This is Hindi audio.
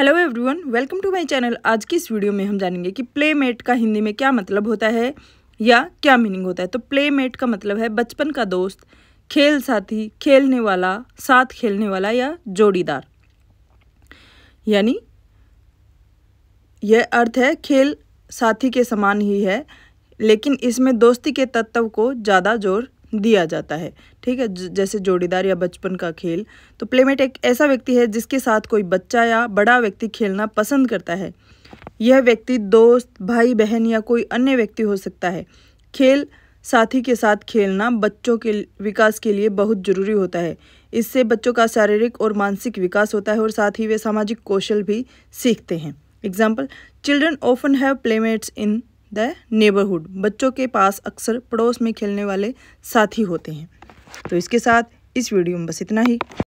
hello everyone welcome to my channel आज की इस वीडियो में हम जानेंगे कि प्लेमेट का हिंदी में क्या मतलब होता है या क्या मीनिंग होता है तो प्लेमेट का मतलब है बचपन का दोस्त खेल साथी खेलने वाला साथ खेलने वाला या जोड़ीदार यानी यह अर्थ है खेल साथी के समान ही है लेकिन इसमें दोस्ती के तत्व को ज़्यादा जोर दिया जाता है ठीक है जैसे जोड़ीदार या बचपन का खेल तो प्लेमेट एक ऐसा व्यक्ति है जिसके साथ कोई बच्चा या बड़ा व्यक्ति खेलना पसंद करता है यह व्यक्ति दोस्त भाई बहन या कोई अन्य व्यक्ति हो सकता है खेल साथी के साथ खेलना बच्चों के विकास के लिए बहुत ज़रूरी होता है इससे बच्चों का शारीरिक और मानसिक विकास होता है और साथ ही वे सामाजिक कौशल भी सीखते हैं example children often have playmates in the neighbourhood बच्चों के पास अक्सर पड़ोस में खेलने वाले साथी होते हैं तो इसके साथ इस वीडियो में बस इतना ही